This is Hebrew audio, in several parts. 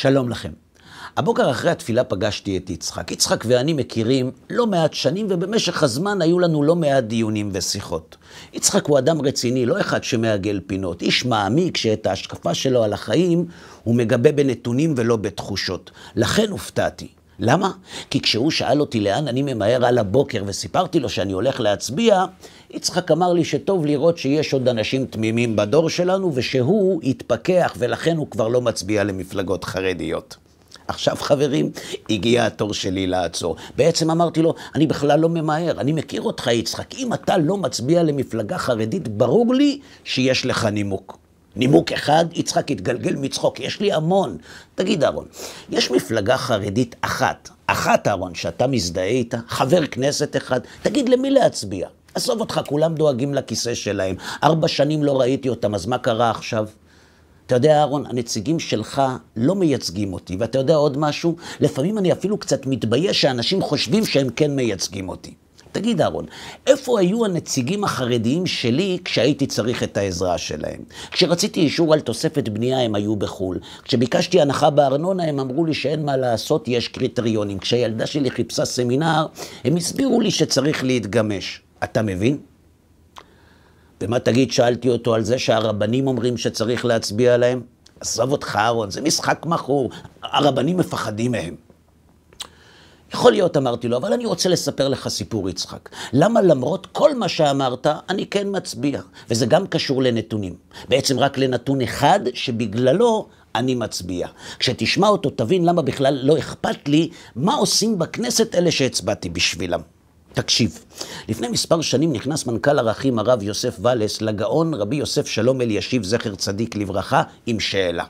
שלום לכם. הבוקר אחרי התפילה פגשתי את יצחק. יצחק ואני מכירים לא מעט שנים, ובמשך הזמן היו לנו לא מעט דיונים ושיחות. יצחק הוא אדם רציני, לא אחד שמעגל פינות. איש מעמיק שאת ההשקפה שלו על החיים הוא מגבה בנתונים ולא בתחושות. לכן הופתעתי. למה? כי כשהוא שאל אותי לאן אני ממהר על הבוקר וסיפרתי לו שאני הולך להצביע, יצחק אמר לי שטוב לראות שיש עוד אנשים תמימים בדור שלנו ושהוא התפכח ולכן הוא כבר לא מצביע למפלגות חרדיות. עכשיו חברים, הגיע התור שלי לעצור. בעצם אמרתי לו, אני בכלל לא ממהר, אני מכיר אותך יצחק, אם אתה לא מצביע למפלגה חרדית, ברור לי שיש לך נימוק. נימוק אחד, יצחק התגלגל מצחוק, יש לי המון. תגיד, אהרון, יש מפלגה חרדית אחת, אחת, אהרון, שאתה מזדהה איתה, חבר כנסת אחד, תגיד למי להצביע? עזוב אותך, כולם דואגים לכיסא שלהם. ארבע שנים לא ראיתי אותם, אז מה קרה עכשיו? אתה יודע, אהרון, הנציגים שלך לא מייצגים אותי, ואתה יודע עוד משהו? לפעמים אני אפילו קצת מתבייש שאנשים חושבים שהם כן מייצגים אותי. תגיד, אהרון, איפה היו הנציגים החרדיים שלי כשהייתי צריך את העזרה שלהם? כשרציתי אישור על תוספת בנייה, הם היו בחו"ל. כשביקשתי הנחה בארנונה, הם אמרו לי שאין מה לעשות, יש קריטריונים. כשהילדה שלי חיפשה סמינר, הם הסבירו לי שצריך להתגמש. אתה מבין? ומה תגיד, שאלתי אותו על זה שהרבנים אומרים שצריך להצביע להם? עזוב אותך, אהרון, זה משחק מכור. הרבנים מפחדים מהם. יכול להיות, אמרתי לו, אבל אני רוצה לספר לך סיפור, יצחק. למה למרות כל מה שאמרת, אני כן מצביע? וזה גם קשור לנתונים. בעצם רק לנתון אחד שבגללו אני מצביע. כשתשמע אותו, תבין למה בכלל לא אכפת לי מה עושים בכנסת אלה שהצבעתי בשבילם. תקשיב, לפני מספר שנים נכנס מנכ"ל ערכים הרב יוסף ואלס לגאון רבי יוסף שלום אלישיב, זכר צדיק לברכה, עם שאלה.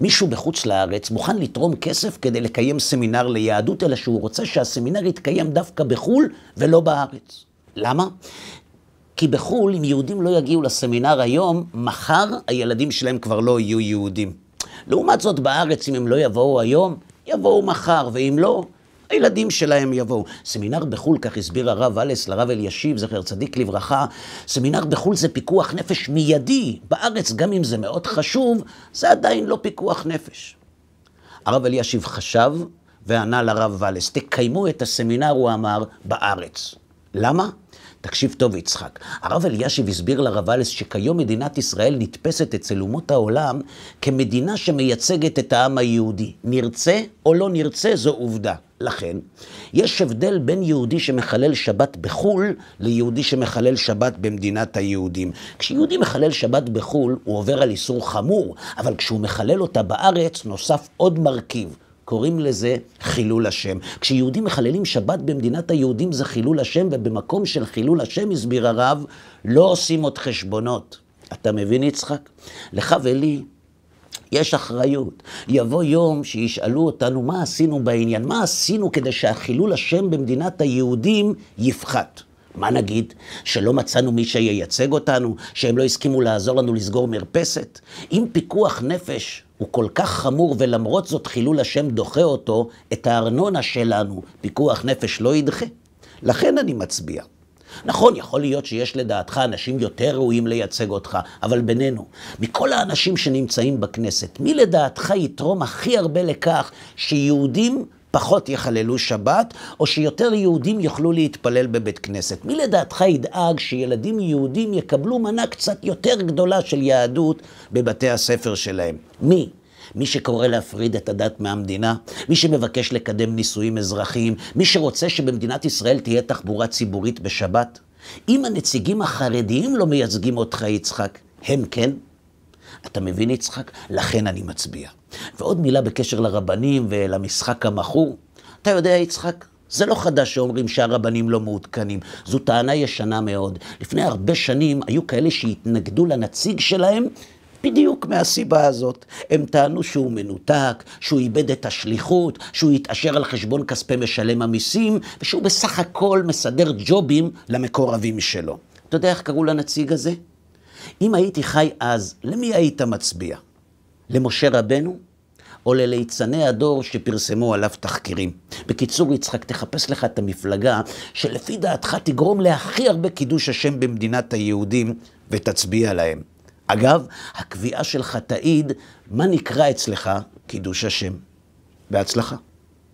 מישהו בחוץ לארץ מוכן לתרום כסף כדי לקיים סמינר ליהדות, אלא שהוא רוצה שהסמינר יתקיים דווקא בחו"ל ולא בארץ. למה? כי בחו"ל, אם יהודים לא יגיעו לסמינר היום, מחר הילדים שלהם כבר לא יהיו יהודים. לעומת זאת, בארץ, אם הם לא יבואו היום, יבואו מחר, ואם לא, הילדים שלהם יבואו. סמינר בחו"ל, כך הסביר הרב אלס לרב אלישיב, זכר צדיק לברכה, סמינר בחו"ל זה פיקוח נפש מיידי. בארץ, גם אם זה מאוד חשוב, זה עדיין לא פיקוח נפש. הרב אלישיב חשב וענה לרב ואלס, תקיימו את הסמינר, הוא אמר, בארץ. למה? תקשיב טוב, יצחק, הרב אלישיב הסביר לרב אלס שכיום מדינת ישראל נתפסת אצל אומות העולם כמדינה שמייצגת את העם היהודי. נרצה או לא נרצה, זו עובדה. לכן, יש הבדל בין יהודי שמחלל שבת בחו"ל ליהודי שמחלל שבת במדינת היהודים. כשיהודי מחלל שבת בחו"ל, הוא עובר על איסור חמור, אבל כשהוא מחלל אותה בארץ, נוסף עוד מרכיב. קוראים לזה חילול השם. כשיהודים מחללים שבת במדינת היהודים זה חילול השם, ובמקום של חילול השם, הסביר הרב, לא עושים עוד חשבונות. אתה מבין, יצחק? לך ולי יש אחריות. יבוא יום שישאלו אותנו מה עשינו בעניין, מה עשינו כדי שהחילול השם במדינת היהודים יפחת. מה נגיד? שלא מצאנו מי שייצג אותנו? שהם לא הסכימו לעזור לנו לסגור מרפסת? אם פיקוח נפש הוא כל כך חמור, ולמרות זאת חילול השם דוחה אותו, את הארנונה שלנו, פיקוח נפש לא ידחה. לכן אני מצביע. נכון, יכול להיות שיש לדעתך אנשים יותר ראויים לייצג אותך, אבל בינינו, מכל האנשים שנמצאים בכנסת, מי לדעתך יתרום הכי הרבה לכך שיהודים פחות יחללו שבת, או שיותר יהודים יוכלו להתפלל בבית כנסת? מי לדעתך ידאג שילדים יהודים יקבלו מנה קצת יותר גדולה של יהדות בבתי הספר שלהם? מי? מי שקורא להפריד את הדת מהמדינה, מי שמבקש לקדם נישואים אזרחיים, מי שרוצה שבמדינת ישראל תהיה תחבורה ציבורית בשבת? אם הנציגים החרדיים לא מייצגים אותך, יצחק, הם כן? אתה מבין, יצחק? לכן אני מצביע. ועוד מילה בקשר לרבנים ולמשחק המכור. אתה יודע, יצחק, זה לא חדש שאומרים שהרבנים לא מעודכנים, זו טענה ישנה מאוד. לפני הרבה שנים היו כאלה שהתנגדו לנציג שלהם בדיוק מהסיבה הזאת. הם טענו שהוא מנותק, שהוא איבד את השליחות, שהוא התעשר על חשבון כספי משלם המיסים, ושהוא בסך הכל מסדר ג'ובים למקורבים שלו. אתה יודע איך קראו לנציג הזה? אם הייתי חי אז, למי היית מצביע? למשה רבנו או לליצני הדור שפרסמו עליו תחקירים. בקיצור, יצחק, תחפש לך את המפלגה שלפי דעתך תגרום להכי הרבה קידוש השם במדינת היהודים ותצביע להם. אגב, הקביעה שלך תעיד מה נקרא אצלך קידוש השם. בהצלחה.